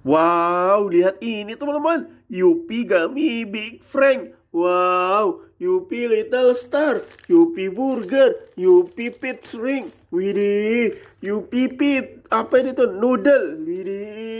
Wow, lihat ini teman-teman. Yupi Gummy Big Frank. Wow, Yupi Little Star, Yupi Burger, Yupi Pit Ring. Widih, Yupi Pit. Apa ini tuh? Noodle. Widih.